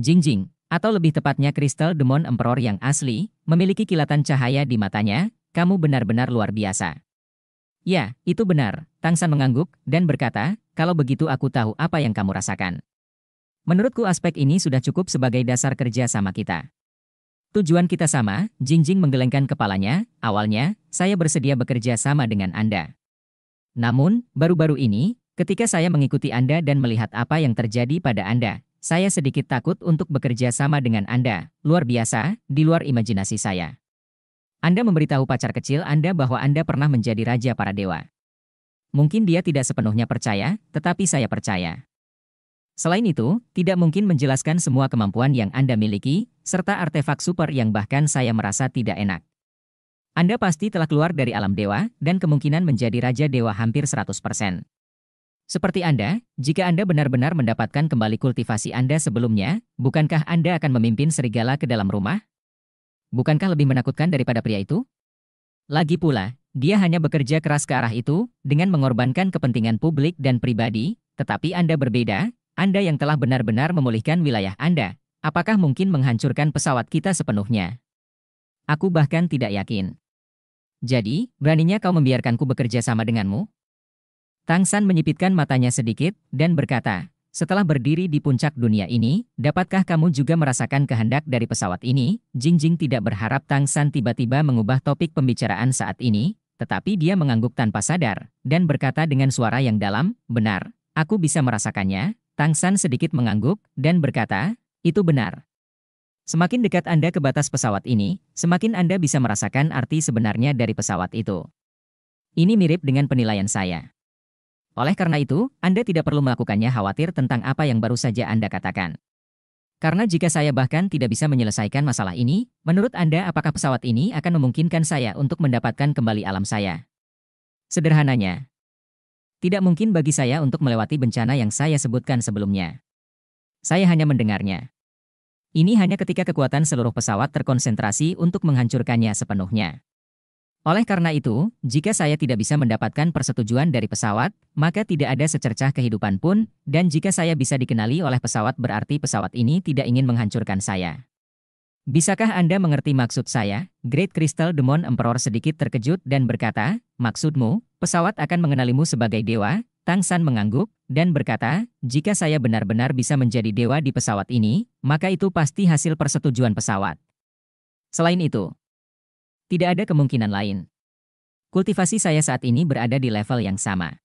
Jingjing, atau lebih tepatnya kristal demon emperor yang asli, memiliki kilatan cahaya di matanya, kamu benar-benar luar biasa. Ya, itu benar, Tangsan mengangguk dan berkata, kalau begitu aku tahu apa yang kamu rasakan. Menurutku aspek ini sudah cukup sebagai dasar kerja sama kita. Tujuan kita sama, Jingjing menggelengkan kepalanya, awalnya, saya bersedia bekerja sama dengan Anda. Namun, baru-baru ini, ketika saya mengikuti Anda dan melihat apa yang terjadi pada Anda, saya sedikit takut untuk bekerja sama dengan Anda, luar biasa, di luar imajinasi saya. Anda memberitahu pacar kecil Anda bahwa Anda pernah menjadi raja para dewa. Mungkin dia tidak sepenuhnya percaya, tetapi saya percaya. Selain itu, tidak mungkin menjelaskan semua kemampuan yang Anda miliki, serta artefak super yang bahkan saya merasa tidak enak. Anda pasti telah keluar dari alam dewa, dan kemungkinan menjadi raja dewa hampir 100%. Seperti Anda, jika Anda benar-benar mendapatkan kembali kultivasi Anda sebelumnya, bukankah Anda akan memimpin serigala ke dalam rumah? Bukankah lebih menakutkan daripada pria itu? Lagi pula, dia hanya bekerja keras ke arah itu dengan mengorbankan kepentingan publik dan pribadi, tetapi Anda berbeda, Anda yang telah benar-benar memulihkan wilayah Anda. Apakah mungkin menghancurkan pesawat kita sepenuhnya? Aku bahkan tidak yakin. Jadi, beraninya kau membiarkanku bekerja sama denganmu? Tang San menyipitkan matanya sedikit dan berkata, setelah berdiri di puncak dunia ini, dapatkah kamu juga merasakan kehendak dari pesawat ini? Jing Jing tidak berharap Tang San tiba-tiba mengubah topik pembicaraan saat ini, tetapi dia mengangguk tanpa sadar, dan berkata dengan suara yang dalam, benar, aku bisa merasakannya. Tang San sedikit mengangguk, dan berkata, itu benar. Semakin dekat Anda ke batas pesawat ini, semakin Anda bisa merasakan arti sebenarnya dari pesawat itu. Ini mirip dengan penilaian saya. Oleh karena itu, Anda tidak perlu melakukannya khawatir tentang apa yang baru saja Anda katakan. Karena jika saya bahkan tidak bisa menyelesaikan masalah ini, menurut Anda apakah pesawat ini akan memungkinkan saya untuk mendapatkan kembali alam saya? Sederhananya, tidak mungkin bagi saya untuk melewati bencana yang saya sebutkan sebelumnya. Saya hanya mendengarnya. Ini hanya ketika kekuatan seluruh pesawat terkonsentrasi untuk menghancurkannya sepenuhnya. Oleh karena itu, jika saya tidak bisa mendapatkan persetujuan dari pesawat, maka tidak ada secercah kehidupan pun, dan jika saya bisa dikenali oleh pesawat berarti pesawat ini tidak ingin menghancurkan saya. Bisakah Anda mengerti maksud saya? Great Crystal Demon Emperor sedikit terkejut dan berkata, Maksudmu, pesawat akan mengenalimu sebagai dewa? Tang San mengangguk, dan berkata, jika saya benar-benar bisa menjadi dewa di pesawat ini, maka itu pasti hasil persetujuan pesawat. Selain itu, tidak ada kemungkinan lain. Kultivasi saya saat ini berada di level yang sama.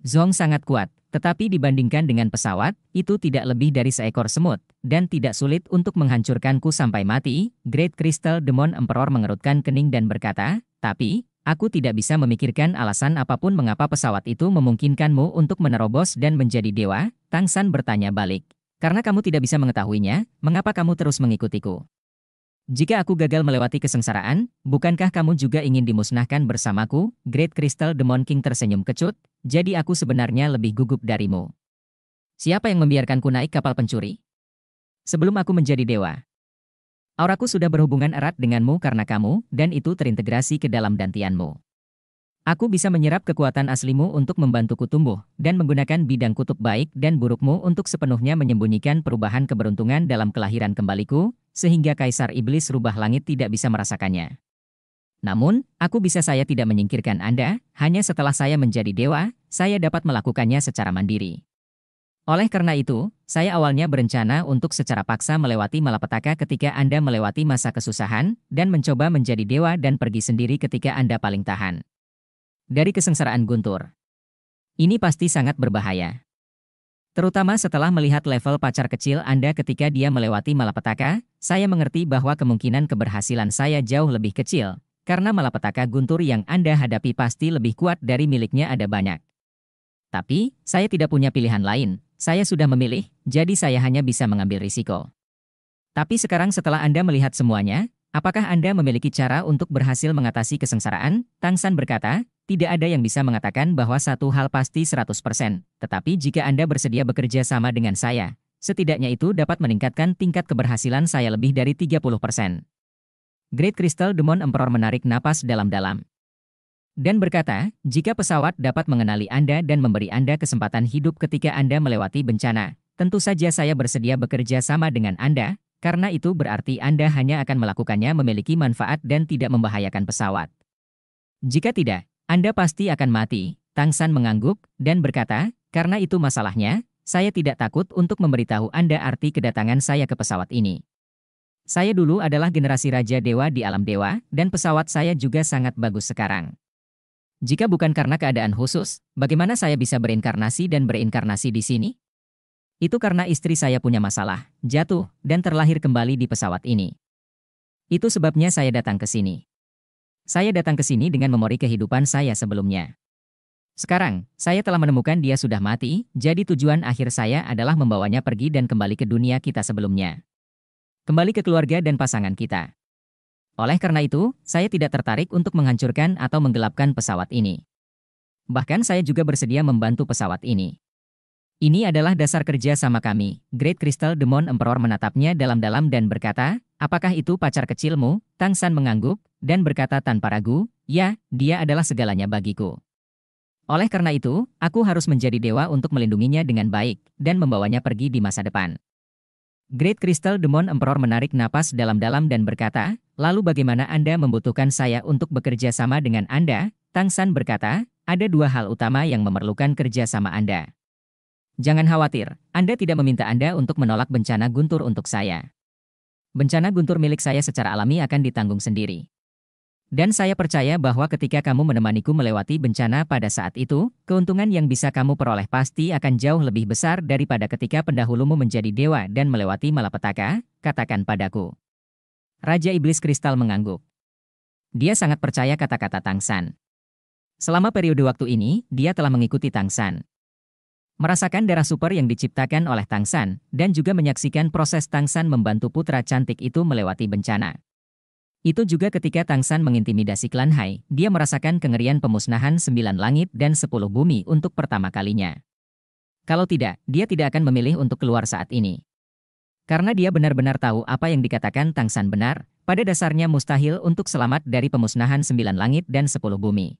Zong sangat kuat, tetapi dibandingkan dengan pesawat, itu tidak lebih dari seekor semut, dan tidak sulit untuk menghancurkanku sampai mati. Great Crystal Demon Emperor mengerutkan kening dan berkata, tapi, aku tidak bisa memikirkan alasan apapun mengapa pesawat itu memungkinkanmu untuk menerobos dan menjadi dewa, Tang San bertanya balik. Karena kamu tidak bisa mengetahuinya, mengapa kamu terus mengikutiku? Jika aku gagal melewati kesengsaraan, bukankah kamu juga ingin dimusnahkan bersamaku? Great Crystal Demon King tersenyum kecut, jadi aku sebenarnya lebih gugup darimu. Siapa yang membiarkanku naik kapal pencuri? Sebelum aku menjadi dewa. Auraku sudah berhubungan erat denganmu karena kamu, dan itu terintegrasi ke dalam dantianmu. Aku bisa menyerap kekuatan aslimu untuk membantuku tumbuh, dan menggunakan bidang kutub baik dan burukmu untuk sepenuhnya menyembunyikan perubahan keberuntungan dalam kelahiran kembaliku, sehingga Kaisar Iblis rubah langit tidak bisa merasakannya. Namun, aku bisa saya tidak menyingkirkan Anda, hanya setelah saya menjadi dewa, saya dapat melakukannya secara mandiri. Oleh karena itu, saya awalnya berencana untuk secara paksa melewati malapetaka ketika Anda melewati masa kesusahan, dan mencoba menjadi dewa dan pergi sendiri ketika Anda paling tahan dari kesengsaraan guntur. Ini pasti sangat berbahaya. Terutama setelah melihat level pacar kecil Anda ketika dia melewati malapetaka, saya mengerti bahwa kemungkinan keberhasilan saya jauh lebih kecil, karena malapetaka guntur yang Anda hadapi pasti lebih kuat dari miliknya ada banyak. Tapi, saya tidak punya pilihan lain, saya sudah memilih, jadi saya hanya bisa mengambil risiko. Tapi sekarang setelah Anda melihat semuanya, Apakah Anda memiliki cara untuk berhasil mengatasi kesengsaraan? Tang San berkata, tidak ada yang bisa mengatakan bahwa satu hal pasti 100%, tetapi jika Anda bersedia bekerja sama dengan saya, setidaknya itu dapat meningkatkan tingkat keberhasilan saya lebih dari 30%. Great Crystal Demon Emperor menarik napas dalam-dalam. Dan berkata, jika pesawat dapat mengenali Anda dan memberi Anda kesempatan hidup ketika Anda melewati bencana, tentu saja saya bersedia bekerja sama dengan Anda, karena itu berarti Anda hanya akan melakukannya memiliki manfaat dan tidak membahayakan pesawat. Jika tidak, Anda pasti akan mati. Tang San mengangguk dan berkata, karena itu masalahnya, saya tidak takut untuk memberitahu Anda arti kedatangan saya ke pesawat ini. Saya dulu adalah generasi raja dewa di alam dewa, dan pesawat saya juga sangat bagus sekarang. Jika bukan karena keadaan khusus, bagaimana saya bisa berinkarnasi dan berinkarnasi di sini? Itu karena istri saya punya masalah, jatuh, dan terlahir kembali di pesawat ini. Itu sebabnya saya datang ke sini. Saya datang ke sini dengan memori kehidupan saya sebelumnya. Sekarang, saya telah menemukan dia sudah mati, jadi tujuan akhir saya adalah membawanya pergi dan kembali ke dunia kita sebelumnya. Kembali ke keluarga dan pasangan kita. Oleh karena itu, saya tidak tertarik untuk menghancurkan atau menggelapkan pesawat ini. Bahkan saya juga bersedia membantu pesawat ini. Ini adalah dasar kerja sama kami. Great Crystal Demon Emperor menatapnya dalam-dalam dan berkata, apakah itu pacar kecilmu? Tang San mengangguk, dan berkata tanpa ragu, ya, dia adalah segalanya bagiku. Oleh karena itu, aku harus menjadi dewa untuk melindunginya dengan baik, dan membawanya pergi di masa depan. Great Crystal Demon Emperor menarik napas dalam-dalam dan berkata, lalu bagaimana Anda membutuhkan saya untuk bekerja sama dengan Anda? Tang San berkata, ada dua hal utama yang memerlukan kerja sama Anda. Jangan khawatir, Anda tidak meminta Anda untuk menolak bencana guntur untuk saya. Bencana guntur milik saya secara alami akan ditanggung sendiri. Dan saya percaya bahwa ketika kamu menemaniku melewati bencana pada saat itu, keuntungan yang bisa kamu peroleh pasti akan jauh lebih besar daripada ketika pendahulumu menjadi dewa dan melewati malapetaka, katakan padaku. Raja Iblis Kristal mengangguk. Dia sangat percaya kata-kata Tang San. Selama periode waktu ini, dia telah mengikuti Tang San merasakan darah super yang diciptakan oleh Tang San, dan juga menyaksikan proses Tang San membantu putra cantik itu melewati bencana. Itu juga ketika Tang San mengintimidasi klan Hai, dia merasakan kengerian pemusnahan sembilan langit dan sepuluh bumi untuk pertama kalinya. Kalau tidak, dia tidak akan memilih untuk keluar saat ini. Karena dia benar-benar tahu apa yang dikatakan Tang San benar, pada dasarnya mustahil untuk selamat dari pemusnahan sembilan langit dan sepuluh bumi.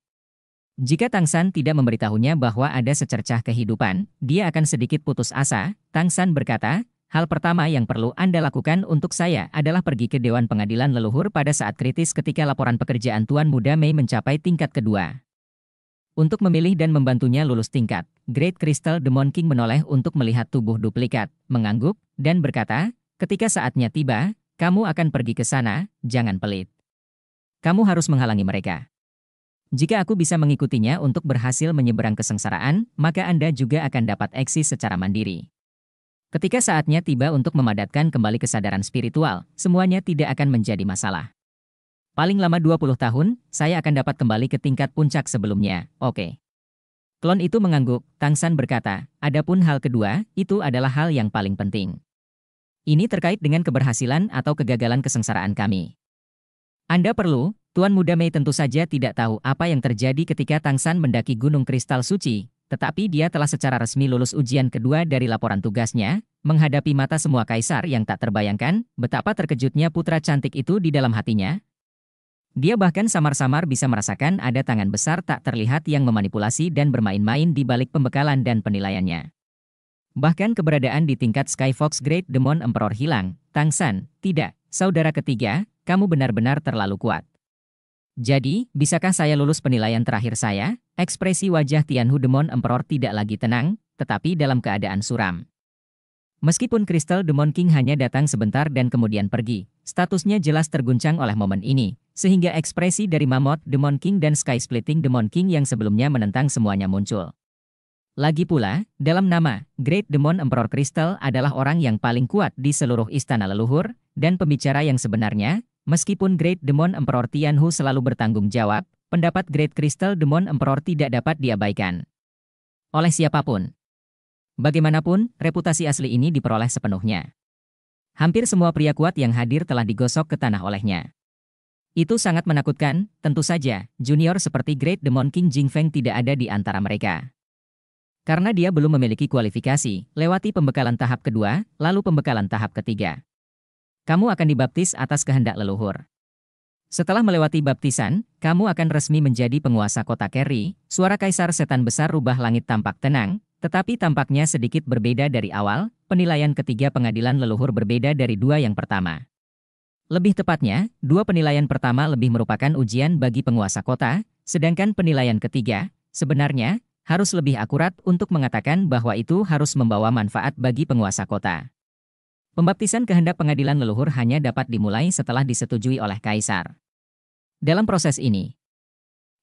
Jika Tang San tidak memberitahunya bahwa ada secercah kehidupan, dia akan sedikit putus asa. Tang San berkata, Hal pertama yang perlu Anda lakukan untuk saya adalah pergi ke Dewan Pengadilan Leluhur pada saat kritis ketika laporan pekerjaan Tuan Muda Mei mencapai tingkat kedua. Untuk memilih dan membantunya lulus tingkat, Great Crystal Demon King menoleh untuk melihat tubuh duplikat, mengangguk, dan berkata, ketika saatnya tiba, kamu akan pergi ke sana, jangan pelit. Kamu harus menghalangi mereka. Jika aku bisa mengikutinya untuk berhasil menyeberang kesengsaraan, maka Anda juga akan dapat eksis secara mandiri. Ketika saatnya tiba untuk memadatkan kembali kesadaran spiritual, semuanya tidak akan menjadi masalah. Paling lama 20 tahun, saya akan dapat kembali ke tingkat puncak sebelumnya, oke. Okay. Klon itu mengangguk, Tang San berkata, adapun hal kedua, itu adalah hal yang paling penting. Ini terkait dengan keberhasilan atau kegagalan kesengsaraan kami. Anda perlu Tuan Muda Mei tentu saja tidak tahu apa yang terjadi ketika Tang San mendaki Gunung Kristal Suci, tetapi dia telah secara resmi lulus ujian kedua dari laporan tugasnya, menghadapi mata semua kaisar yang tak terbayangkan, betapa terkejutnya putra cantik itu di dalam hatinya. Dia bahkan samar-samar bisa merasakan ada tangan besar tak terlihat yang memanipulasi dan bermain-main di balik pembekalan dan penilaiannya. Bahkan keberadaan di tingkat Sky Fox Great Demon Emperor hilang. Tang San, tidak, saudara ketiga, kamu benar-benar terlalu kuat. Jadi, bisakah saya lulus penilaian terakhir saya? Ekspresi wajah Tianhu Demon Emperor tidak lagi tenang, tetapi dalam keadaan suram. Meskipun Crystal Demon King hanya datang sebentar dan kemudian pergi, statusnya jelas terguncang oleh momen ini, sehingga ekspresi dari Mammoth Demon King dan Sky Splitting Demon King yang sebelumnya menentang semuanya muncul. Lagi pula, dalam nama, Great Demon Emperor Crystal adalah orang yang paling kuat di seluruh istana leluhur, dan pembicara yang sebenarnya, Meskipun Great Demon Emperor Tianhu selalu bertanggung jawab, pendapat Great Crystal Demon Emperor tidak dapat diabaikan. Oleh siapapun. Bagaimanapun, reputasi asli ini diperoleh sepenuhnya. Hampir semua pria kuat yang hadir telah digosok ke tanah olehnya. Itu sangat menakutkan, tentu saja, junior seperti Great Demon King Jingfeng tidak ada di antara mereka. Karena dia belum memiliki kualifikasi, lewati pembekalan tahap kedua, lalu pembekalan tahap ketiga kamu akan dibaptis atas kehendak leluhur. Setelah melewati baptisan, kamu akan resmi menjadi penguasa kota Kerry. Suara kaisar setan besar rubah langit tampak tenang, tetapi tampaknya sedikit berbeda dari awal. Penilaian ketiga pengadilan leluhur berbeda dari dua yang pertama. Lebih tepatnya, dua penilaian pertama lebih merupakan ujian bagi penguasa kota, sedangkan penilaian ketiga sebenarnya harus lebih akurat untuk mengatakan bahwa itu harus membawa manfaat bagi penguasa kota. Pembaptisan kehendak pengadilan leluhur hanya dapat dimulai setelah disetujui oleh kaisar. Dalam proses ini,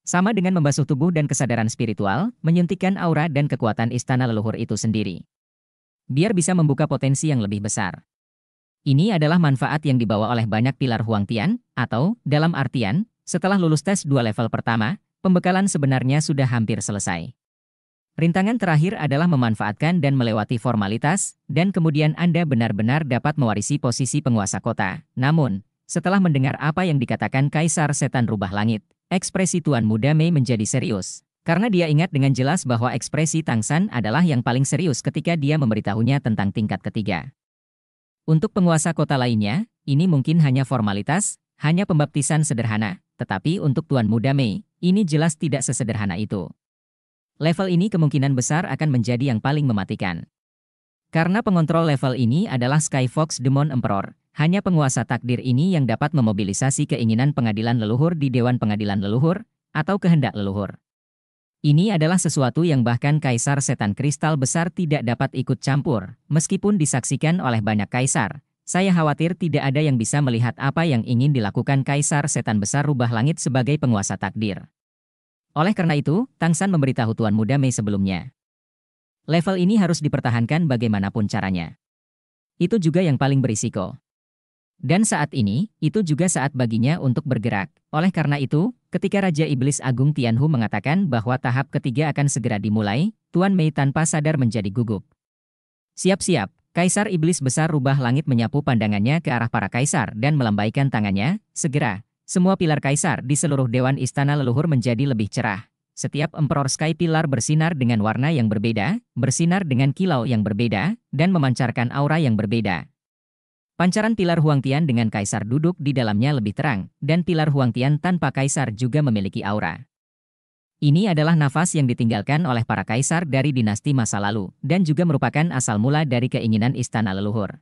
sama dengan membasuh tubuh dan kesadaran spiritual, menyuntikkan aura dan kekuatan istana leluhur itu sendiri. Biar bisa membuka potensi yang lebih besar. Ini adalah manfaat yang dibawa oleh banyak pilar Huang Tian, atau, dalam artian, setelah lulus tes dua level pertama, pembekalan sebenarnya sudah hampir selesai. Rintangan terakhir adalah memanfaatkan dan melewati formalitas, dan kemudian Anda benar-benar dapat mewarisi posisi penguasa kota. Namun, setelah mendengar apa yang dikatakan Kaisar Setan Rubah Langit, ekspresi Tuan Muda Mei menjadi serius. Karena dia ingat dengan jelas bahwa ekspresi Tang San adalah yang paling serius ketika dia memberitahunya tentang tingkat ketiga. Untuk penguasa kota lainnya, ini mungkin hanya formalitas, hanya pembaptisan sederhana. Tetapi untuk Tuan Muda Mei, ini jelas tidak sesederhana itu. Level ini kemungkinan besar akan menjadi yang paling mematikan. Karena pengontrol level ini adalah Skyfox Demon Emperor, hanya penguasa takdir ini yang dapat memobilisasi keinginan pengadilan leluhur di Dewan Pengadilan Leluhur, atau kehendak leluhur. Ini adalah sesuatu yang bahkan kaisar setan kristal besar tidak dapat ikut campur, meskipun disaksikan oleh banyak kaisar. Saya khawatir tidak ada yang bisa melihat apa yang ingin dilakukan kaisar setan besar rubah langit sebagai penguasa takdir. Oleh karena itu, Tang San memberitahu Tuan Muda Mei sebelumnya. Level ini harus dipertahankan bagaimanapun caranya. Itu juga yang paling berisiko. Dan saat ini, itu juga saat baginya untuk bergerak. Oleh karena itu, ketika Raja Iblis Agung Tianhu mengatakan bahwa tahap ketiga akan segera dimulai, Tuan Mei tanpa sadar menjadi gugup. Siap-siap, Kaisar Iblis Besar rubah langit menyapu pandangannya ke arah para kaisar dan melambaikan tangannya, segera, semua pilar kaisar di seluruh dewan istana leluhur menjadi lebih cerah. Setiap Emperor Sky Pilar bersinar dengan warna yang berbeda, bersinar dengan kilau yang berbeda, dan memancarkan aura yang berbeda. Pancaran pilar Huang Tian dengan kaisar duduk di dalamnya lebih terang, dan pilar Huang Tian tanpa kaisar juga memiliki aura. Ini adalah nafas yang ditinggalkan oleh para kaisar dari dinasti masa lalu, dan juga merupakan asal mula dari keinginan istana leluhur.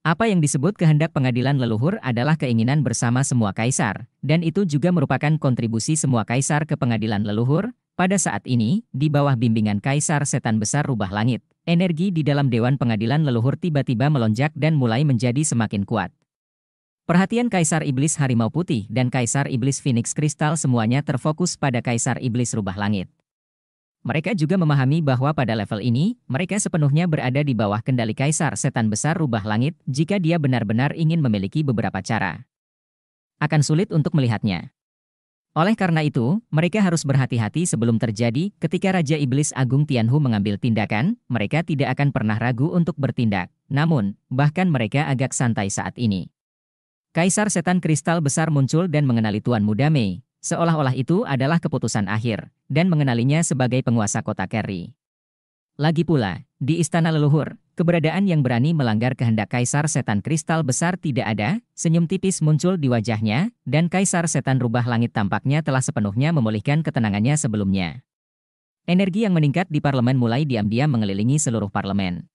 Apa yang disebut kehendak pengadilan leluhur adalah keinginan bersama semua kaisar, dan itu juga merupakan kontribusi semua kaisar ke pengadilan leluhur. Pada saat ini, di bawah bimbingan kaisar setan besar rubah langit, energi di dalam dewan pengadilan leluhur tiba-tiba melonjak dan mulai menjadi semakin kuat. Perhatian Kaisar Iblis Harimau Putih dan Kaisar Iblis Phoenix Kristal semuanya terfokus pada Kaisar Iblis Rubah Langit. Mereka juga memahami bahwa pada level ini, mereka sepenuhnya berada di bawah kendali Kaisar Setan Besar Rubah Langit jika dia benar-benar ingin memiliki beberapa cara. Akan sulit untuk melihatnya. Oleh karena itu, mereka harus berhati-hati sebelum terjadi ketika Raja Iblis Agung Tianhu mengambil tindakan, mereka tidak akan pernah ragu untuk bertindak. Namun, bahkan mereka agak santai saat ini. Kaisar Setan Kristal Besar muncul dan mengenali Tuan Muda Mei, Seolah-olah itu adalah keputusan akhir, dan mengenalinya sebagai penguasa kota Kerry. Lagi pula, di istana leluhur, keberadaan yang berani melanggar kehendak kaisar setan kristal besar tidak ada, senyum tipis muncul di wajahnya, dan kaisar setan rubah langit tampaknya telah sepenuhnya memulihkan ketenangannya sebelumnya. Energi yang meningkat di parlemen mulai diam-diam mengelilingi seluruh parlemen.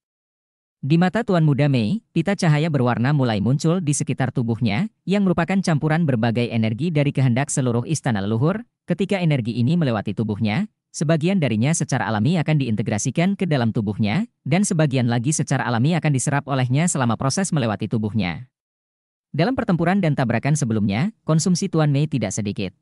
Di mata Tuan Muda Mei, pita cahaya berwarna mulai muncul di sekitar tubuhnya, yang merupakan campuran berbagai energi dari kehendak seluruh istana leluhur. Ketika energi ini melewati tubuhnya, sebagian darinya secara alami akan diintegrasikan ke dalam tubuhnya, dan sebagian lagi secara alami akan diserap olehnya selama proses melewati tubuhnya. Dalam pertempuran dan tabrakan sebelumnya, konsumsi Tuan Mei tidak sedikit.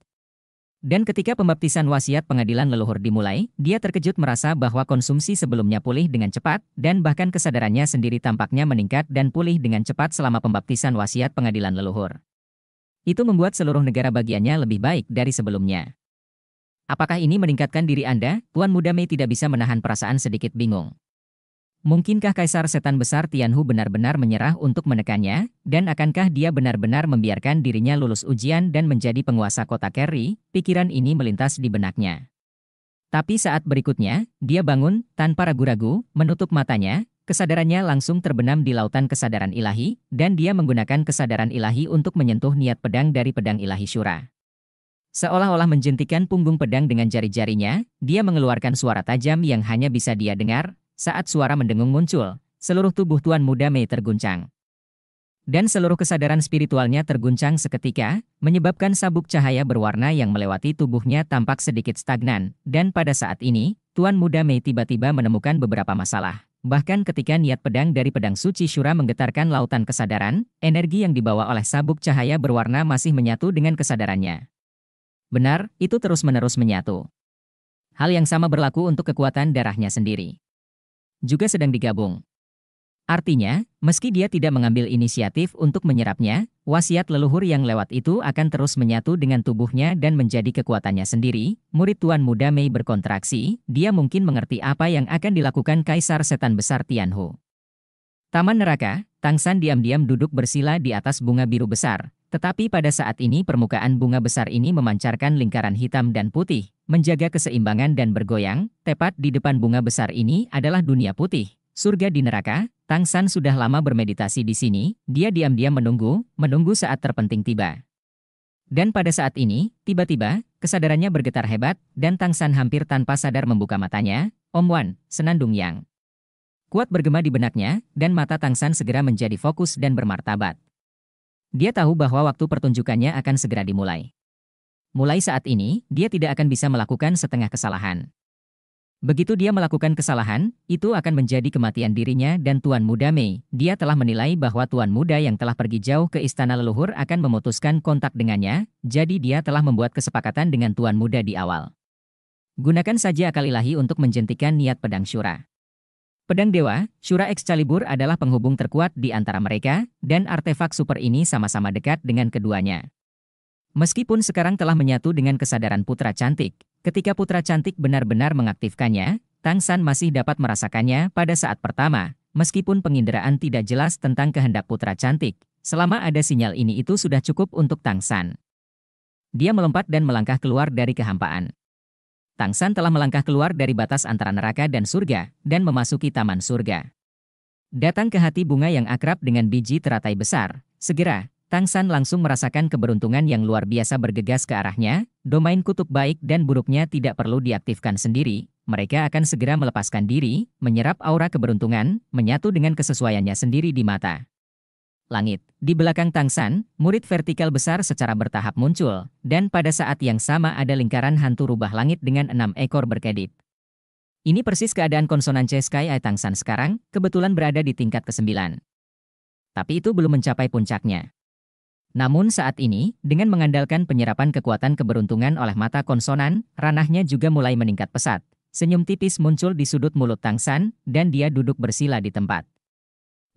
Dan ketika pembaptisan wasiat pengadilan leluhur dimulai, dia terkejut merasa bahwa konsumsi sebelumnya pulih dengan cepat, dan bahkan kesadarannya sendiri tampaknya meningkat dan pulih dengan cepat selama pembaptisan wasiat pengadilan leluhur. Itu membuat seluruh negara bagiannya lebih baik dari sebelumnya. Apakah ini meningkatkan diri Anda? Tuan Muda Mei tidak bisa menahan perasaan sedikit bingung. Mungkinkah Kaisar Setan Besar Tianhu benar-benar menyerah untuk menekannya, dan akankah dia benar-benar membiarkan dirinya lulus ujian dan menjadi penguasa kota Kerry? Pikiran ini melintas di benaknya. Tapi saat berikutnya, dia bangun, tanpa ragu-ragu, menutup matanya, kesadarannya langsung terbenam di lautan kesadaran ilahi, dan dia menggunakan kesadaran ilahi untuk menyentuh niat pedang dari pedang ilahi Shura. Seolah-olah menjentikan punggung pedang dengan jari-jarinya, dia mengeluarkan suara tajam yang hanya bisa dia dengar, saat suara mendengung muncul, seluruh tubuh Tuan Muda Mei terguncang. Dan seluruh kesadaran spiritualnya terguncang seketika, menyebabkan sabuk cahaya berwarna yang melewati tubuhnya tampak sedikit stagnan, dan pada saat ini, Tuan Muda Mei tiba-tiba menemukan beberapa masalah. Bahkan ketika niat pedang dari pedang suci Shura menggetarkan lautan kesadaran, energi yang dibawa oleh sabuk cahaya berwarna masih menyatu dengan kesadarannya. Benar, itu terus-menerus menyatu. Hal yang sama berlaku untuk kekuatan darahnya sendiri juga sedang digabung. Artinya, meski dia tidak mengambil inisiatif untuk menyerapnya, wasiat leluhur yang lewat itu akan terus menyatu dengan tubuhnya dan menjadi kekuatannya sendiri. Murid Tuan Muda Mei berkontraksi, dia mungkin mengerti apa yang akan dilakukan Kaisar Setan Besar Tianhu. Taman Neraka, Tang San diam-diam duduk bersila di atas bunga biru besar, tetapi pada saat ini permukaan bunga besar ini memancarkan lingkaran hitam dan putih, menjaga keseimbangan dan bergoyang, tepat di depan bunga besar ini adalah dunia putih, surga di neraka, Tang San sudah lama bermeditasi di sini, dia diam-diam menunggu, menunggu saat terpenting tiba. Dan pada saat ini, tiba-tiba, kesadarannya bergetar hebat, dan Tang San hampir tanpa sadar membuka matanya, Om Wan, Senandung Yang. Kuat bergema di benaknya, dan mata Tang San segera menjadi fokus dan bermartabat. Dia tahu bahwa waktu pertunjukannya akan segera dimulai. Mulai saat ini, dia tidak akan bisa melakukan setengah kesalahan. Begitu dia melakukan kesalahan, itu akan menjadi kematian dirinya dan Tuan Muda Mei. Dia telah menilai bahwa Tuan Muda yang telah pergi jauh ke istana leluhur akan memutuskan kontak dengannya, jadi dia telah membuat kesepakatan dengan Tuan Muda di awal. Gunakan saja akal ilahi untuk menjentikan niat pedang syura. Pedang Dewa, Shura Excalibur adalah penghubung terkuat di antara mereka, dan artefak super ini sama-sama dekat dengan keduanya. Meskipun sekarang telah menyatu dengan kesadaran Putra Cantik, ketika Putra Cantik benar-benar mengaktifkannya, Tang San masih dapat merasakannya pada saat pertama, meskipun penginderaan tidak jelas tentang kehendak Putra Cantik, selama ada sinyal ini itu sudah cukup untuk Tang San. Dia melompat dan melangkah keluar dari kehampaan. Tang San telah melangkah keluar dari batas antara neraka dan surga, dan memasuki taman surga. Datang ke hati bunga yang akrab dengan biji teratai besar, segera, Tang San langsung merasakan keberuntungan yang luar biasa bergegas ke arahnya, domain kutub baik dan buruknya tidak perlu diaktifkan sendiri, mereka akan segera melepaskan diri, menyerap aura keberuntungan, menyatu dengan kesesuaiannya sendiri di mata langit. Di belakang Tang San, murid vertikal besar secara bertahap muncul, dan pada saat yang sama ada lingkaran hantu rubah langit dengan enam ekor berkedip. Ini persis keadaan konsonan C Sky Tang San sekarang, kebetulan berada di tingkat ke-9. Tapi itu belum mencapai puncaknya. Namun saat ini, dengan mengandalkan penyerapan kekuatan keberuntungan oleh mata konsonan, ranahnya juga mulai meningkat pesat. Senyum tipis muncul di sudut mulut Tang San, dan dia duduk bersila di tempat.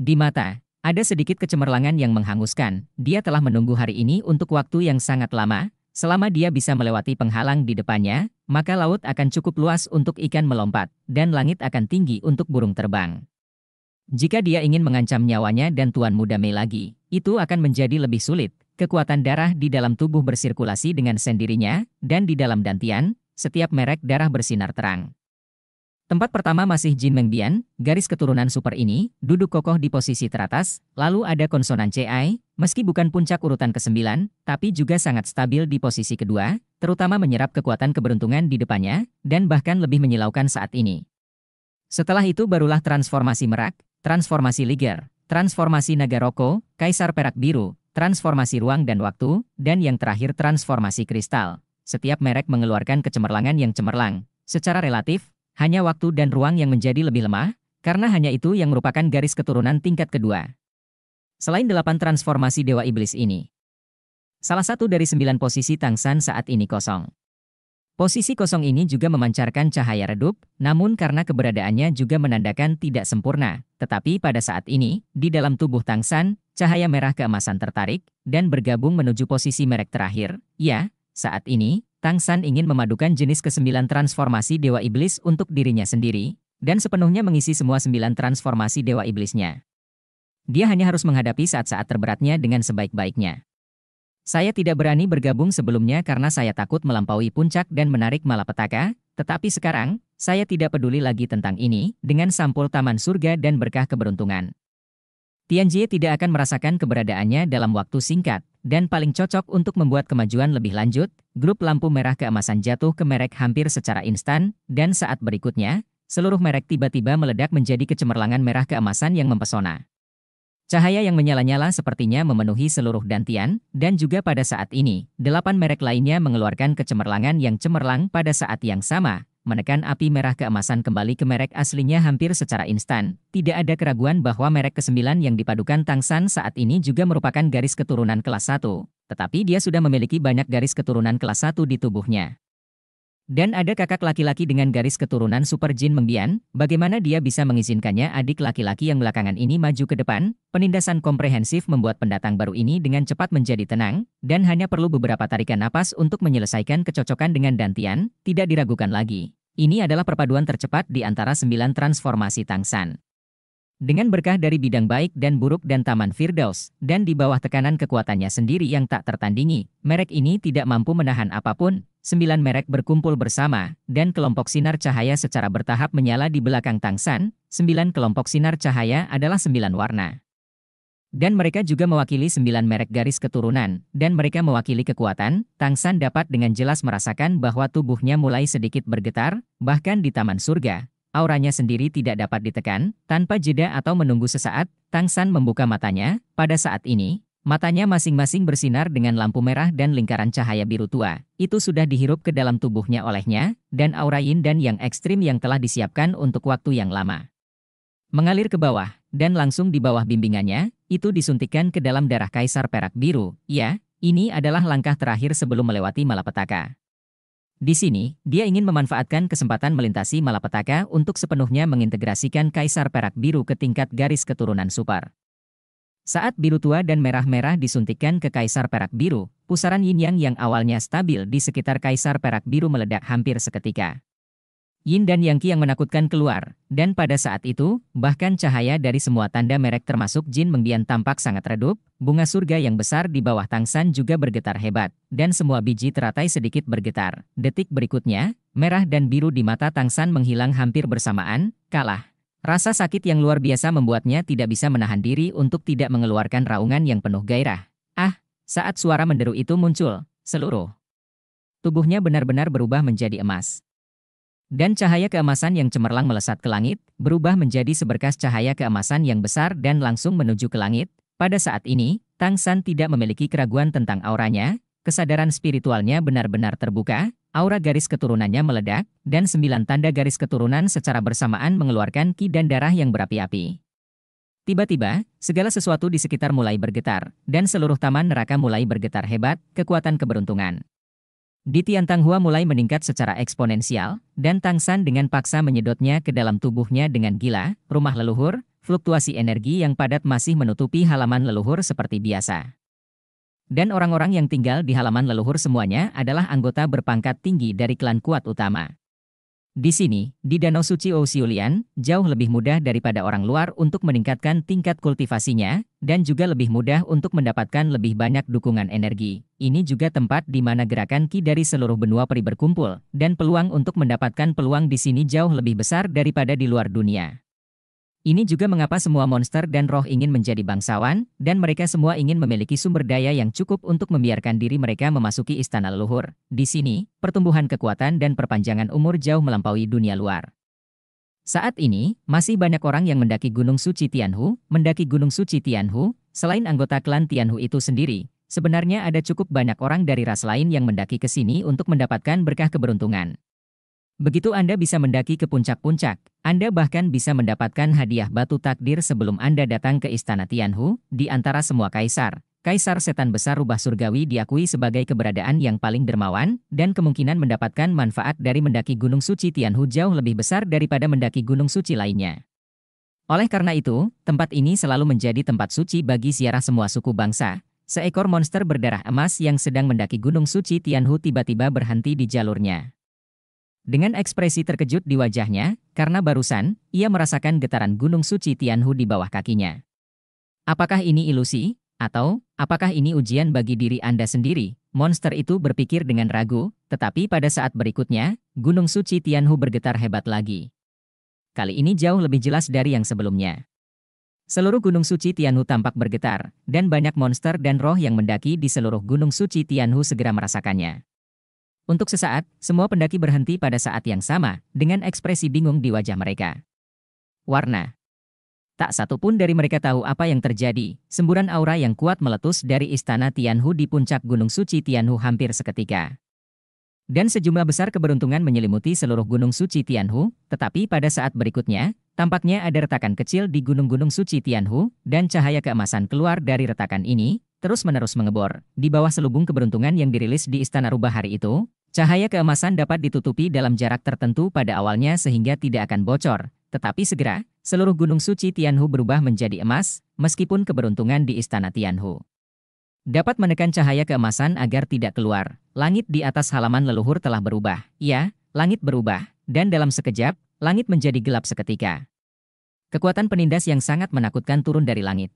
Di mata, ada sedikit kecemerlangan yang menghanguskan, dia telah menunggu hari ini untuk waktu yang sangat lama, selama dia bisa melewati penghalang di depannya, maka laut akan cukup luas untuk ikan melompat, dan langit akan tinggi untuk burung terbang. Jika dia ingin mengancam nyawanya dan Tuan Muda Mei lagi, itu akan menjadi lebih sulit. Kekuatan darah di dalam tubuh bersirkulasi dengan sendirinya, dan di dalam dantian, setiap merek darah bersinar terang. Tempat pertama masih Jin Mengbian, garis keturunan super ini, duduk kokoh di posisi teratas, lalu ada konsonan CI, meski bukan puncak urutan ke-9, tapi juga sangat stabil di posisi kedua, terutama menyerap kekuatan keberuntungan di depannya, dan bahkan lebih menyilaukan saat ini. Setelah itu barulah transformasi Merak, transformasi Liger, transformasi Naga Nagaroko, Kaisar Perak Biru, transformasi ruang dan waktu, dan yang terakhir transformasi kristal. Setiap merek mengeluarkan kecemerlangan yang cemerlang. Secara relatif, hanya waktu dan ruang yang menjadi lebih lemah, karena hanya itu yang merupakan garis keturunan tingkat kedua. Selain delapan transformasi Dewa Iblis ini, salah satu dari sembilan posisi Tang San saat ini kosong. Posisi kosong ini juga memancarkan cahaya redup, namun karena keberadaannya juga menandakan tidak sempurna. Tetapi pada saat ini, di dalam tubuh Tang San, cahaya merah keemasan tertarik dan bergabung menuju posisi merek terakhir. Ya, saat ini, Tang San ingin memadukan jenis kesembilan transformasi Dewa Iblis untuk dirinya sendiri, dan sepenuhnya mengisi semua sembilan transformasi Dewa Iblisnya. Dia hanya harus menghadapi saat-saat terberatnya dengan sebaik-baiknya. Saya tidak berani bergabung sebelumnya karena saya takut melampaui puncak dan menarik malapetaka, tetapi sekarang, saya tidak peduli lagi tentang ini, dengan sampul taman surga dan berkah keberuntungan. Tianjie tidak akan merasakan keberadaannya dalam waktu singkat, dan paling cocok untuk membuat kemajuan lebih lanjut, grup lampu merah keemasan jatuh ke merek hampir secara instan, dan saat berikutnya, seluruh merek tiba-tiba meledak menjadi kecemerlangan merah keemasan yang mempesona. Cahaya yang menyala-nyala sepertinya memenuhi seluruh dantian, dan juga pada saat ini, delapan merek lainnya mengeluarkan kecemerlangan yang cemerlang pada saat yang sama, menekan api merah keemasan kembali ke merek aslinya hampir secara instan. Tidak ada keraguan bahwa merek ke-9 yang dipadukan Tang San saat ini juga merupakan garis keturunan kelas 1. Tetapi dia sudah memiliki banyak garis keturunan kelas 1 di tubuhnya. Dan ada kakak laki-laki dengan garis keturunan super jin Mengbian, bagaimana dia bisa mengizinkannya adik laki-laki yang belakangan ini maju ke depan? Penindasan komprehensif membuat pendatang baru ini dengan cepat menjadi tenang, dan hanya perlu beberapa tarikan napas untuk menyelesaikan kecocokan dengan Dantian, tidak diragukan lagi. Ini adalah perpaduan tercepat di antara sembilan transformasi Tang San. Dengan berkah dari bidang baik dan buruk dan Taman Firdaus, dan di bawah tekanan kekuatannya sendiri yang tak tertandingi, merek ini tidak mampu menahan apapun, sembilan merek berkumpul bersama, dan kelompok sinar cahaya secara bertahap menyala di belakang tangsan, sembilan kelompok sinar cahaya adalah sembilan warna. Dan mereka juga mewakili sembilan merek garis keturunan, dan mereka mewakili kekuatan, Tang San dapat dengan jelas merasakan bahwa tubuhnya mulai sedikit bergetar, bahkan di taman surga, auranya sendiri tidak dapat ditekan, tanpa jeda atau menunggu sesaat, Tang San membuka matanya, pada saat ini, matanya masing-masing bersinar dengan lampu merah dan lingkaran cahaya biru tua, itu sudah dihirup ke dalam tubuhnya olehnya, dan aura yin dan yang ekstrim yang telah disiapkan untuk waktu yang lama. Mengalir ke bawah, dan langsung di bawah bimbingannya, itu disuntikkan ke dalam darah kaisar perak biru, ya, ini adalah langkah terakhir sebelum melewati malapetaka. Di sini, dia ingin memanfaatkan kesempatan melintasi malapetaka untuk sepenuhnya mengintegrasikan Kaisar Perak Biru ke tingkat garis keturunan super. Saat biru tua dan merah-merah disuntikkan ke Kaisar Perak Biru, pusaran yin yang yang awalnya stabil di sekitar Kaisar Perak Biru meledak hampir seketika. Yin dan Yang Qi yang menakutkan keluar, dan pada saat itu, bahkan cahaya dari semua tanda merek termasuk Jin Mengdian tampak sangat redup, bunga surga yang besar di bawah Tang San juga bergetar hebat, dan semua biji teratai sedikit bergetar. Detik berikutnya, merah dan biru di mata Tang San menghilang hampir bersamaan, kalah. Rasa sakit yang luar biasa membuatnya tidak bisa menahan diri untuk tidak mengeluarkan raungan yang penuh gairah. Ah, saat suara menderu itu muncul, seluruh tubuhnya benar-benar berubah menjadi emas dan cahaya keemasan yang cemerlang melesat ke langit, berubah menjadi seberkas cahaya keemasan yang besar dan langsung menuju ke langit. Pada saat ini, Tang San tidak memiliki keraguan tentang auranya, kesadaran spiritualnya benar-benar terbuka, aura garis keturunannya meledak, dan sembilan tanda garis keturunan secara bersamaan mengeluarkan ki dan darah yang berapi-api. Tiba-tiba, segala sesuatu di sekitar mulai bergetar, dan seluruh taman neraka mulai bergetar hebat, kekuatan keberuntungan. Di Hua mulai meningkat secara eksponensial, dan Tang San dengan paksa menyedotnya ke dalam tubuhnya dengan gila, rumah leluhur, fluktuasi energi yang padat masih menutupi halaman leluhur seperti biasa. Dan orang-orang yang tinggal di halaman leluhur semuanya adalah anggota berpangkat tinggi dari klan kuat utama. Di sini, di Danau Suci Ousiulian, jauh lebih mudah daripada orang luar untuk meningkatkan tingkat kultivasinya, dan juga lebih mudah untuk mendapatkan lebih banyak dukungan energi. Ini juga tempat di mana gerakan Ki dari seluruh benua peri berkumpul, dan peluang untuk mendapatkan peluang di sini jauh lebih besar daripada di luar dunia. Ini juga mengapa semua monster dan roh ingin menjadi bangsawan, dan mereka semua ingin memiliki sumber daya yang cukup untuk membiarkan diri mereka memasuki istana leluhur. Di sini, pertumbuhan kekuatan dan perpanjangan umur jauh melampaui dunia luar. Saat ini, masih banyak orang yang mendaki Gunung Suci Tianhu, mendaki Gunung Suci Tianhu, selain anggota klan Tianhu itu sendiri, sebenarnya ada cukup banyak orang dari ras lain yang mendaki ke sini untuk mendapatkan berkah keberuntungan. Begitu Anda bisa mendaki ke puncak-puncak, Anda bahkan bisa mendapatkan hadiah batu takdir sebelum Anda datang ke Istana Tianhu, di antara semua kaisar. Kaisar Setan Besar Rubah Surgawi diakui sebagai keberadaan yang paling dermawan, dan kemungkinan mendapatkan manfaat dari mendaki Gunung Suci Tianhu jauh lebih besar daripada mendaki Gunung Suci lainnya. Oleh karena itu, tempat ini selalu menjadi tempat suci bagi siarah semua suku bangsa. Seekor monster berdarah emas yang sedang mendaki Gunung Suci Tianhu tiba-tiba berhenti di jalurnya. Dengan ekspresi terkejut di wajahnya, karena barusan, ia merasakan getaran Gunung Suci Tianhu di bawah kakinya. Apakah ini ilusi? Atau, apakah ini ujian bagi diri Anda sendiri? Monster itu berpikir dengan ragu, tetapi pada saat berikutnya, Gunung Suci Tianhu bergetar hebat lagi. Kali ini jauh lebih jelas dari yang sebelumnya. Seluruh Gunung Suci Tianhu tampak bergetar, dan banyak monster dan roh yang mendaki di seluruh Gunung Suci Tianhu segera merasakannya. Untuk sesaat, semua pendaki berhenti pada saat yang sama, dengan ekspresi bingung di wajah mereka. Warna. Tak satu pun dari mereka tahu apa yang terjadi, semburan aura yang kuat meletus dari istana Tianhu di puncak Gunung Suci Tianhu hampir seketika. Dan sejumlah besar keberuntungan menyelimuti seluruh Gunung Suci Tianhu, tetapi pada saat berikutnya, tampaknya ada retakan kecil di gunung-gunung suci Tianhu, dan cahaya keemasan keluar dari retakan ini, terus-menerus mengebor. Di bawah selubung keberuntungan yang dirilis di Istana Rubah hari itu, Cahaya keemasan dapat ditutupi dalam jarak tertentu pada awalnya sehingga tidak akan bocor, tetapi segera, seluruh gunung suci Tianhu berubah menjadi emas, meskipun keberuntungan di istana Tianhu. Dapat menekan cahaya keemasan agar tidak keluar, langit di atas halaman leluhur telah berubah, ya, langit berubah, dan dalam sekejap, langit menjadi gelap seketika. Kekuatan penindas yang sangat menakutkan turun dari langit.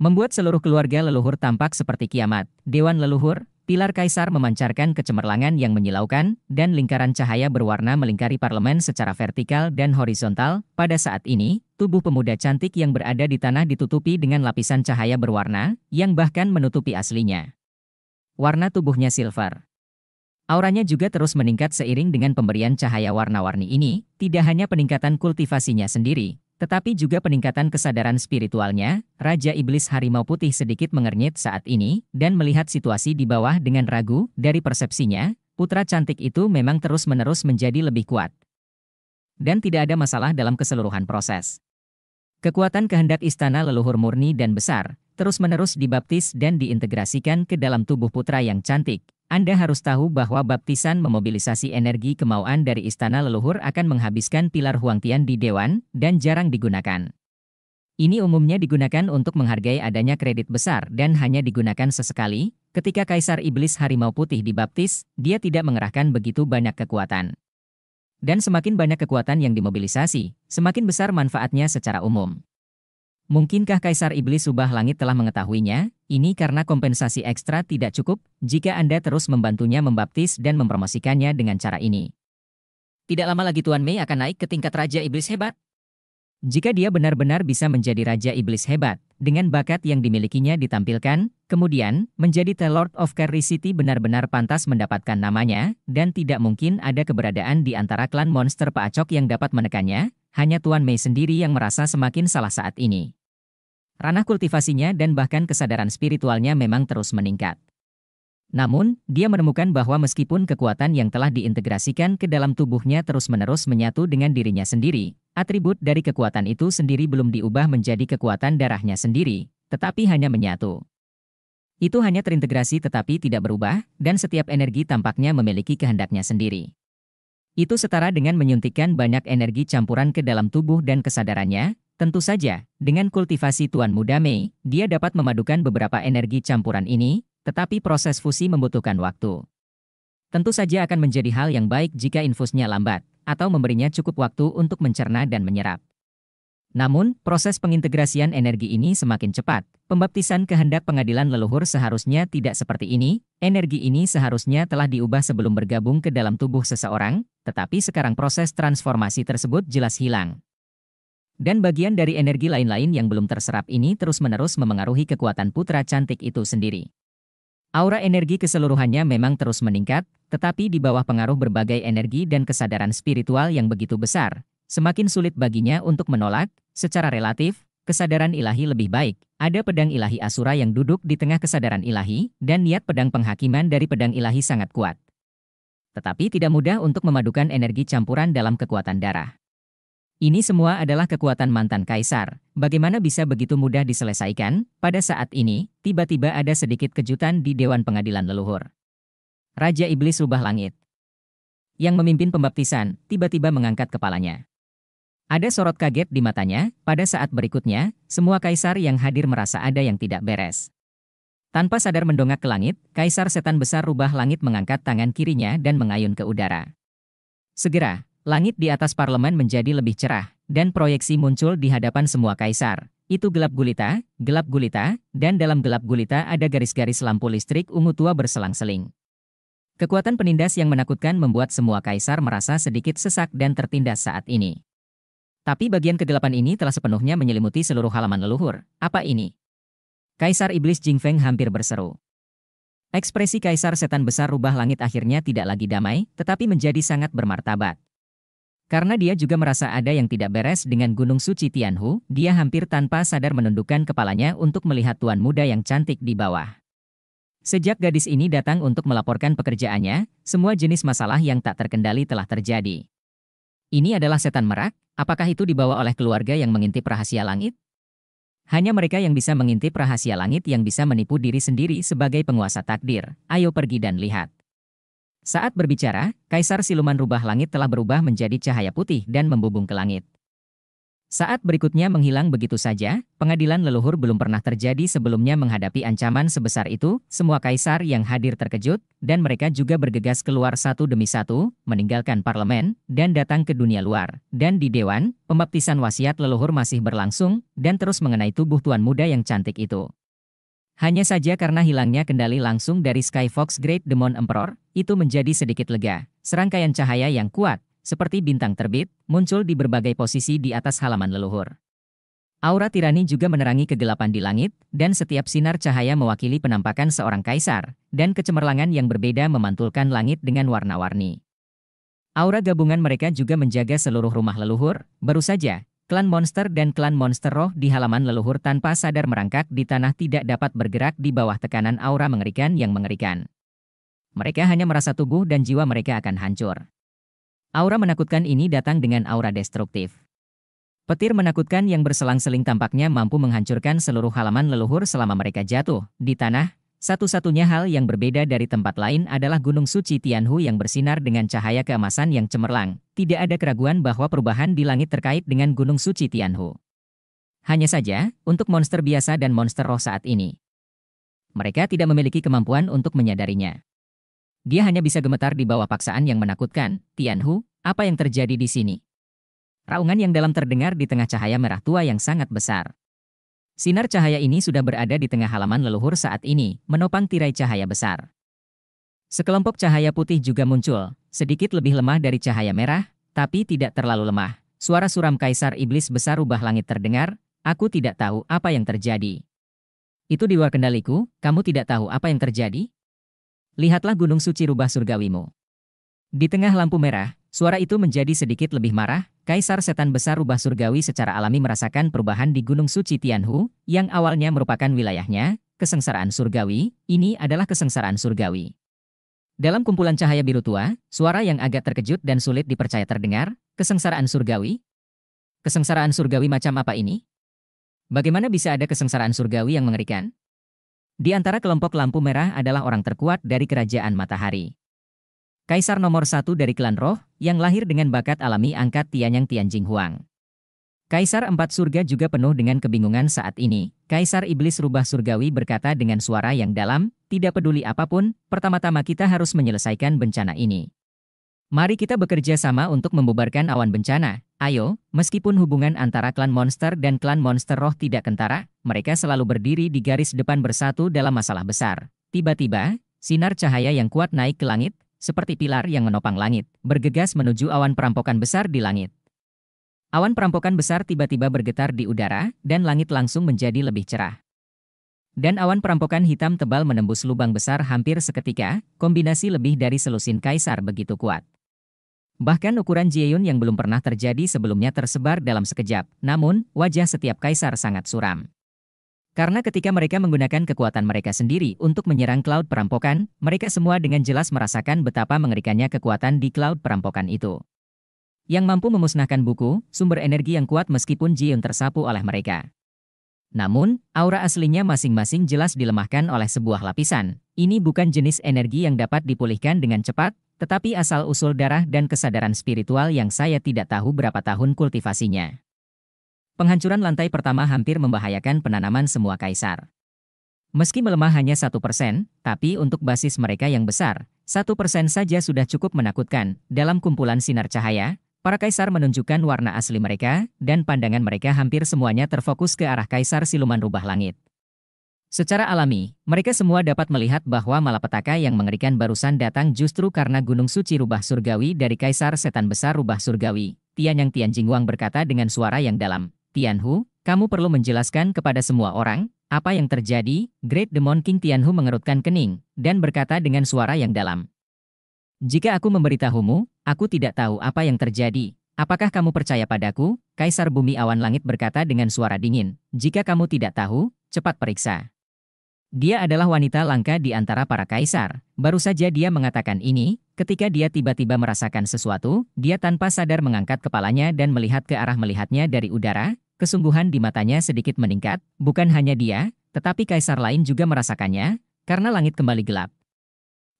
Membuat seluruh keluarga leluhur tampak seperti kiamat, Dewan Leluhur, pilar kaisar memancarkan kecemerlangan yang menyilaukan, dan lingkaran cahaya berwarna melingkari parlemen secara vertikal dan horizontal. Pada saat ini, tubuh pemuda cantik yang berada di tanah ditutupi dengan lapisan cahaya berwarna, yang bahkan menutupi aslinya. Warna tubuhnya silver. Auranya juga terus meningkat seiring dengan pemberian cahaya warna-warni ini, tidak hanya peningkatan kultivasinya sendiri, tetapi juga peningkatan kesadaran spiritualnya, Raja Iblis Harimau Putih sedikit mengernyit saat ini, dan melihat situasi di bawah dengan ragu, dari persepsinya, putra cantik itu memang terus-menerus menjadi lebih kuat. Dan tidak ada masalah dalam keseluruhan proses. Kekuatan kehendak istana leluhur murni dan besar, terus-menerus dibaptis dan diintegrasikan ke dalam tubuh putra yang cantik, anda harus tahu bahwa baptisan memobilisasi energi kemauan dari istana leluhur akan menghabiskan pilar Huangtian di dewan dan jarang digunakan. Ini umumnya digunakan untuk menghargai adanya kredit besar dan hanya digunakan sesekali. Ketika Kaisar Iblis Harimau Putih dibaptis, dia tidak mengerahkan begitu banyak kekuatan. Dan semakin banyak kekuatan yang dimobilisasi, semakin besar manfaatnya secara umum. Mungkinkah Kaisar Iblis Subah Langit telah mengetahuinya? Ini karena kompensasi ekstra tidak cukup jika Anda terus membantunya membaptis dan mempromosikannya dengan cara ini. Tidak lama lagi Tuan Mei akan naik ke tingkat Raja Iblis Hebat. Jika dia benar-benar bisa menjadi Raja Iblis Hebat, dengan bakat yang dimilikinya ditampilkan, kemudian menjadi The Lord of Carry City benar-benar pantas mendapatkan namanya, dan tidak mungkin ada keberadaan di antara klan monster Pak Acok yang dapat menekannya, hanya Tuan Mei sendiri yang merasa semakin salah saat ini. Ranah kultivasinya dan bahkan kesadaran spiritualnya memang terus meningkat. Namun, dia menemukan bahwa meskipun kekuatan yang telah diintegrasikan ke dalam tubuhnya terus-menerus menyatu dengan dirinya sendiri, atribut dari kekuatan itu sendiri belum diubah menjadi kekuatan darahnya sendiri, tetapi hanya menyatu. Itu hanya terintegrasi tetapi tidak berubah, dan setiap energi tampaknya memiliki kehendaknya sendiri. Itu setara dengan menyuntikkan banyak energi campuran ke dalam tubuh dan kesadarannya, Tentu saja, dengan kultivasi Tuan Muda Mei, dia dapat memadukan beberapa energi campuran ini, tetapi proses fusi membutuhkan waktu. Tentu saja akan menjadi hal yang baik jika infusnya lambat, atau memberinya cukup waktu untuk mencerna dan menyerap. Namun, proses pengintegrasian energi ini semakin cepat. Pembaptisan kehendak pengadilan leluhur seharusnya tidak seperti ini. Energi ini seharusnya telah diubah sebelum bergabung ke dalam tubuh seseorang, tetapi sekarang proses transformasi tersebut jelas hilang. Dan bagian dari energi lain-lain yang belum terserap ini terus-menerus memengaruhi kekuatan putra cantik itu sendiri. Aura energi keseluruhannya memang terus meningkat, tetapi di bawah pengaruh berbagai energi dan kesadaran spiritual yang begitu besar, semakin sulit baginya untuk menolak, secara relatif, kesadaran ilahi lebih baik. Ada pedang ilahi Asura yang duduk di tengah kesadaran ilahi, dan niat pedang penghakiman dari pedang ilahi sangat kuat. Tetapi tidak mudah untuk memadukan energi campuran dalam kekuatan darah. Ini semua adalah kekuatan mantan kaisar. Bagaimana bisa begitu mudah diselesaikan? Pada saat ini, tiba-tiba ada sedikit kejutan di Dewan Pengadilan Leluhur. Raja Iblis Rubah Langit yang memimpin pembaptisan, tiba-tiba mengangkat kepalanya. Ada sorot kaget di matanya, pada saat berikutnya, semua kaisar yang hadir merasa ada yang tidak beres. Tanpa sadar mendongak ke langit, kaisar setan besar rubah langit mengangkat tangan kirinya dan mengayun ke udara. Segera, Langit di atas parlemen menjadi lebih cerah, dan proyeksi muncul di hadapan semua kaisar. Itu gelap gulita, gelap gulita, dan dalam gelap gulita ada garis-garis lampu listrik ungu tua berselang-seling. Kekuatan penindas yang menakutkan membuat semua kaisar merasa sedikit sesak dan tertindas saat ini. Tapi bagian kegelapan ini telah sepenuhnya menyelimuti seluruh halaman leluhur. Apa ini? Kaisar Iblis Jing Feng hampir berseru. Ekspresi kaisar setan besar rubah langit akhirnya tidak lagi damai, tetapi menjadi sangat bermartabat. Karena dia juga merasa ada yang tidak beres dengan Gunung Suci Tianhu, dia hampir tanpa sadar menundukkan kepalanya untuk melihat tuan muda yang cantik di bawah. Sejak gadis ini datang untuk melaporkan pekerjaannya, semua jenis masalah yang tak terkendali telah terjadi. Ini adalah setan merak, apakah itu dibawa oleh keluarga yang mengintip rahasia langit? Hanya mereka yang bisa mengintip rahasia langit yang bisa menipu diri sendiri sebagai penguasa takdir. Ayo pergi dan lihat. Saat berbicara, Kaisar Siluman Rubah Langit telah berubah menjadi cahaya putih dan membubung ke langit. Saat berikutnya menghilang begitu saja, pengadilan leluhur belum pernah terjadi sebelumnya menghadapi ancaman sebesar itu, semua kaisar yang hadir terkejut, dan mereka juga bergegas keluar satu demi satu, meninggalkan parlemen, dan datang ke dunia luar. Dan di Dewan, pembaptisan wasiat leluhur masih berlangsung, dan terus mengenai tubuh tuan muda yang cantik itu. Hanya saja karena hilangnya kendali langsung dari Skyfox Great Demon Emperor, itu menjadi sedikit lega. Serangkaian cahaya yang kuat, seperti bintang terbit, muncul di berbagai posisi di atas halaman leluhur. Aura tirani juga menerangi kegelapan di langit, dan setiap sinar cahaya mewakili penampakan seorang kaisar, dan kecemerlangan yang berbeda memantulkan langit dengan warna-warni. Aura gabungan mereka juga menjaga seluruh rumah leluhur, baru saja, Klan monster dan klan monster roh di halaman leluhur tanpa sadar merangkak di tanah tidak dapat bergerak di bawah tekanan aura mengerikan yang mengerikan. Mereka hanya merasa tubuh dan jiwa mereka akan hancur. Aura menakutkan ini datang dengan aura destruktif. Petir menakutkan yang berselang-seling tampaknya mampu menghancurkan seluruh halaman leluhur selama mereka jatuh di tanah satu-satunya hal yang berbeda dari tempat lain adalah Gunung Suci Tianhu yang bersinar dengan cahaya keemasan yang cemerlang. Tidak ada keraguan bahwa perubahan di langit terkait dengan Gunung Suci Tianhu. Hanya saja, untuk monster biasa dan monster roh saat ini, mereka tidak memiliki kemampuan untuk menyadarinya. Dia hanya bisa gemetar di bawah paksaan yang menakutkan. Tianhu, apa yang terjadi di sini? Raungan yang dalam terdengar di tengah cahaya merah tua yang sangat besar. Sinar cahaya ini sudah berada di tengah halaman leluhur saat ini, menopang tirai cahaya besar. Sekelompok cahaya putih juga muncul, sedikit lebih lemah dari cahaya merah, tapi tidak terlalu lemah. Suara suram kaisar iblis besar ubah langit terdengar, aku tidak tahu apa yang terjadi. Itu di luar kendaliku, kamu tidak tahu apa yang terjadi? Lihatlah gunung suci rubah surgawimu. Di tengah lampu merah, suara itu menjadi sedikit lebih marah, Kaisar Setan Besar Rubah Surgawi secara alami merasakan perubahan di Gunung Suci Tianhu, yang awalnya merupakan wilayahnya, kesengsaraan surgawi, ini adalah kesengsaraan surgawi. Dalam kumpulan cahaya biru tua, suara yang agak terkejut dan sulit dipercaya terdengar, kesengsaraan surgawi? Kesengsaraan surgawi macam apa ini? Bagaimana bisa ada kesengsaraan surgawi yang mengerikan? Di antara kelompok lampu merah adalah orang terkuat dari kerajaan matahari. Kaisar nomor satu dari klan roh, yang lahir dengan bakat alami angkat Tianyang Tianjing Huang. Kaisar empat surga juga penuh dengan kebingungan saat ini. Kaisar iblis rubah surgawi berkata dengan suara yang dalam, tidak peduli apapun, pertama-tama kita harus menyelesaikan bencana ini. Mari kita bekerja sama untuk membubarkan awan bencana. Ayo, meskipun hubungan antara klan monster dan klan monster roh tidak kentara, mereka selalu berdiri di garis depan bersatu dalam masalah besar. Tiba-tiba, sinar cahaya yang kuat naik ke langit, seperti pilar yang menopang langit, bergegas menuju awan perampokan besar di langit. Awan perampokan besar tiba-tiba bergetar di udara, dan langit langsung menjadi lebih cerah. Dan awan perampokan hitam tebal menembus lubang besar hampir seketika, kombinasi lebih dari selusin kaisar begitu kuat. Bahkan ukuran Jieyun yang belum pernah terjadi sebelumnya tersebar dalam sekejap, namun wajah setiap kaisar sangat suram. Karena ketika mereka menggunakan kekuatan mereka sendiri untuk menyerang cloud perampokan, mereka semua dengan jelas merasakan betapa mengerikannya kekuatan di cloud perampokan itu. Yang mampu memusnahkan buku, sumber energi yang kuat meskipun Jiun tersapu oleh mereka. Namun, aura aslinya masing-masing jelas dilemahkan oleh sebuah lapisan. Ini bukan jenis energi yang dapat dipulihkan dengan cepat, tetapi asal-usul darah dan kesadaran spiritual yang saya tidak tahu berapa tahun kultivasinya. Penghancuran lantai pertama hampir membahayakan penanaman semua kaisar. Meski melemah hanya satu persen, tapi untuk basis mereka yang besar, satu persen saja sudah cukup menakutkan. Dalam kumpulan sinar cahaya, para kaisar menunjukkan warna asli mereka, dan pandangan mereka hampir semuanya terfokus ke arah kaisar siluman rubah langit. Secara alami, mereka semua dapat melihat bahwa malapetaka yang mengerikan barusan datang justru karena Gunung Suci Rubah Surgawi dari Kaisar Setan Besar Rubah Surgawi. Tian Yang Tian Jingwang berkata dengan suara yang dalam. Tianhu, kamu perlu menjelaskan kepada semua orang, apa yang terjadi, Great Demon King Tianhu mengerutkan kening, dan berkata dengan suara yang dalam. Jika aku memberitahumu, aku tidak tahu apa yang terjadi. Apakah kamu percaya padaku? Kaisar Bumi Awan Langit berkata dengan suara dingin. Jika kamu tidak tahu, cepat periksa. Dia adalah wanita langka di antara para kaisar. Baru saja dia mengatakan ini, ketika dia tiba-tiba merasakan sesuatu, dia tanpa sadar mengangkat kepalanya dan melihat ke arah melihatnya dari udara, kesungguhan di matanya sedikit meningkat, bukan hanya dia, tetapi kaisar lain juga merasakannya, karena langit kembali gelap.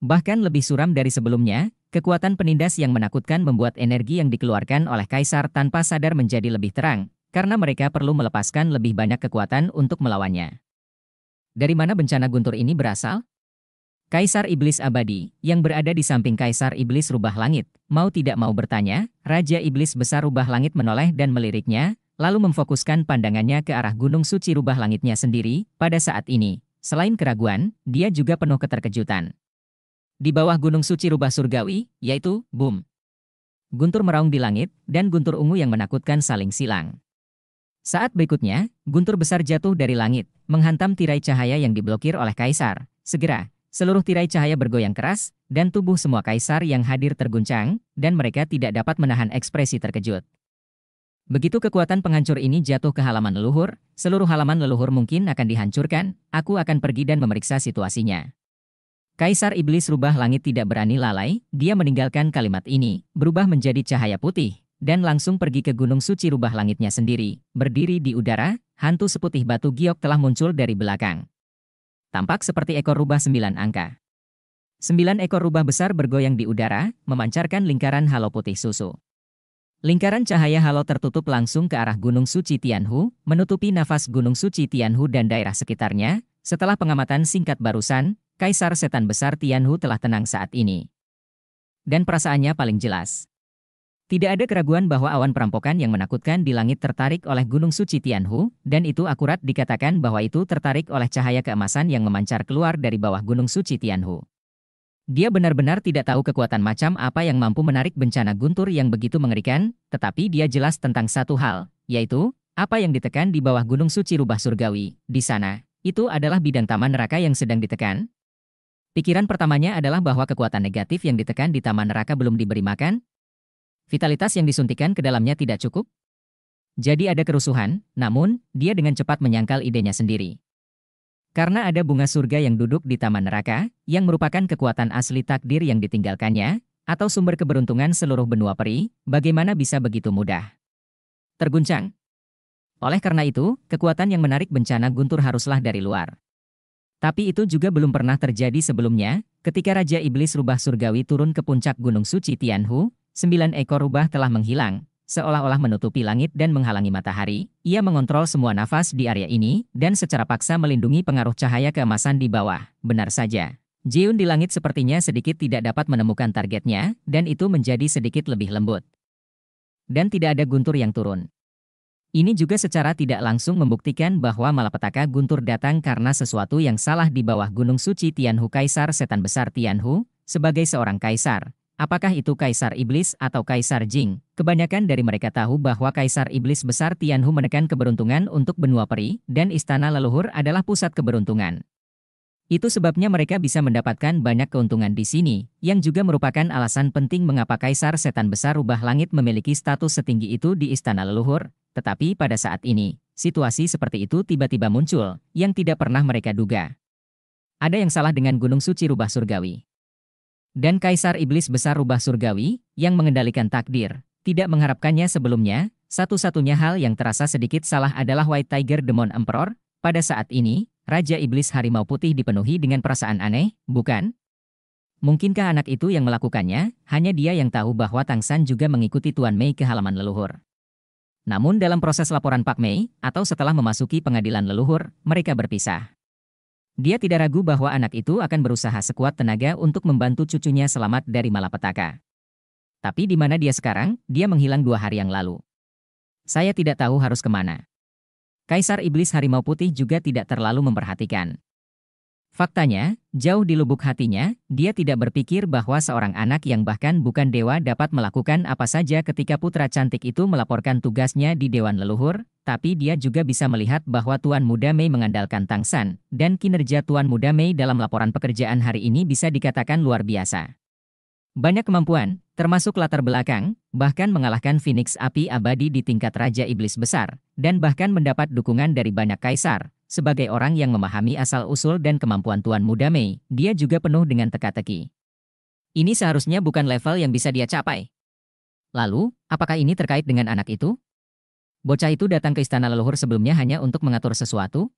Bahkan lebih suram dari sebelumnya, kekuatan penindas yang menakutkan membuat energi yang dikeluarkan oleh kaisar tanpa sadar menjadi lebih terang, karena mereka perlu melepaskan lebih banyak kekuatan untuk melawannya. Dari mana bencana guntur ini berasal? Kaisar Iblis Abadi, yang berada di samping Kaisar Iblis Rubah Langit, mau tidak mau bertanya, Raja Iblis Besar Rubah Langit menoleh dan meliriknya, lalu memfokuskan pandangannya ke arah Gunung Suci Rubah Langitnya sendiri, pada saat ini. Selain keraguan, dia juga penuh keterkejutan. Di bawah Gunung Suci Rubah Surgawi, yaitu, boom. Guntur meraung di langit, dan guntur ungu yang menakutkan saling silang. Saat berikutnya, guntur besar jatuh dari langit, menghantam tirai cahaya yang diblokir oleh kaisar. Segera, seluruh tirai cahaya bergoyang keras, dan tubuh semua kaisar yang hadir terguncang, dan mereka tidak dapat menahan ekspresi terkejut. Begitu kekuatan penghancur ini jatuh ke halaman leluhur, seluruh halaman leluhur mungkin akan dihancurkan, aku akan pergi dan memeriksa situasinya. Kaisar Iblis rubah langit tidak berani lalai, dia meninggalkan kalimat ini, berubah menjadi cahaya putih, dan langsung pergi ke Gunung Suci rubah langitnya sendiri. Berdiri di udara, hantu seputih batu giok telah muncul dari belakang. Tampak seperti ekor rubah sembilan angka. Sembilan ekor rubah besar bergoyang di udara, memancarkan lingkaran halo putih susu. Lingkaran cahaya halo tertutup langsung ke arah Gunung Suci Tianhu, menutupi nafas Gunung Suci Tianhu dan daerah sekitarnya. Setelah pengamatan singkat barusan, Kaisar Setan Besar Tianhu telah tenang saat ini. Dan perasaannya paling jelas. Tidak ada keraguan bahwa awan perampokan yang menakutkan di langit tertarik oleh Gunung Suci Tianhu, dan itu akurat dikatakan bahwa itu tertarik oleh cahaya keemasan yang memancar keluar dari bawah Gunung Suci Tianhu. Dia benar-benar tidak tahu kekuatan macam apa yang mampu menarik bencana guntur yang begitu mengerikan, tetapi dia jelas tentang satu hal, yaitu, apa yang ditekan di bawah Gunung Suci Rubah Surgawi, di sana, itu adalah bidang taman neraka yang sedang ditekan, Pikiran pertamanya adalah bahwa kekuatan negatif yang ditekan di taman neraka belum diberi makan, Vitalitas yang disuntikan ke dalamnya tidak cukup? Jadi ada kerusuhan, namun dia dengan cepat menyangkal idenya sendiri. Karena ada bunga surga yang duduk di taman neraka, yang merupakan kekuatan asli takdir yang ditinggalkannya, atau sumber keberuntungan seluruh benua peri, bagaimana bisa begitu mudah? Terguncang. Oleh karena itu, kekuatan yang menarik bencana guntur haruslah dari luar. Tapi itu juga belum pernah terjadi sebelumnya, ketika Raja Iblis Rubah Surgawi turun ke puncak Gunung Suci Tianhu, Sembilan ekor rubah telah menghilang, seolah-olah menutupi langit dan menghalangi matahari. Ia mengontrol semua nafas di area ini dan secara paksa melindungi pengaruh cahaya keemasan di bawah. Benar saja. Jiun di langit sepertinya sedikit tidak dapat menemukan targetnya dan itu menjadi sedikit lebih lembut. Dan tidak ada guntur yang turun. Ini juga secara tidak langsung membuktikan bahwa malapetaka guntur datang karena sesuatu yang salah di bawah Gunung Suci Tianhu Kaisar Setan Besar Tianhu, sebagai seorang kaisar, Apakah itu Kaisar Iblis atau Kaisar Jing? Kebanyakan dari mereka tahu bahwa Kaisar Iblis Besar Tianhu menekan keberuntungan untuk benua peri, dan istana leluhur adalah pusat keberuntungan. Itu sebabnya mereka bisa mendapatkan banyak keuntungan di sini, yang juga merupakan alasan penting mengapa Kaisar Setan Besar Rubah Langit memiliki status setinggi itu di istana leluhur, tetapi pada saat ini, situasi seperti itu tiba-tiba muncul, yang tidak pernah mereka duga. Ada yang salah dengan Gunung Suci Rubah Surgawi. Dan Kaisar Iblis Besar Rubah Surgawi, yang mengendalikan takdir, tidak mengharapkannya sebelumnya, satu-satunya hal yang terasa sedikit salah adalah White Tiger Demon Emperor, pada saat ini, Raja Iblis Harimau Putih dipenuhi dengan perasaan aneh, bukan? Mungkinkah anak itu yang melakukannya? Hanya dia yang tahu bahwa Tang San juga mengikuti Tuan Mei ke halaman leluhur. Namun dalam proses laporan Pak Mei, atau setelah memasuki pengadilan leluhur, mereka berpisah. Dia tidak ragu bahwa anak itu akan berusaha sekuat tenaga untuk membantu cucunya selamat dari malapetaka. Tapi di mana dia sekarang, dia menghilang dua hari yang lalu. Saya tidak tahu harus kemana. Kaisar Iblis Harimau Putih juga tidak terlalu memperhatikan. Faktanya, jauh di lubuk hatinya, dia tidak berpikir bahwa seorang anak yang bahkan bukan dewa dapat melakukan apa saja ketika putra cantik itu melaporkan tugasnya di Dewan Leluhur, tapi dia juga bisa melihat bahwa Tuan Muda Mei mengandalkan Tang San, dan kinerja Tuan Muda Mei dalam laporan pekerjaan hari ini bisa dikatakan luar biasa. Banyak kemampuan, termasuk latar belakang, bahkan mengalahkan Phoenix Api Abadi di tingkat Raja Iblis Besar, dan bahkan mendapat dukungan dari banyak kaisar, sebagai orang yang memahami asal-usul dan kemampuan Tuan Muda Mei, dia juga penuh dengan teka-teki. Ini seharusnya bukan level yang bisa dia capai. Lalu, apakah ini terkait dengan anak itu? Bocah itu datang ke istana leluhur sebelumnya hanya untuk mengatur sesuatu?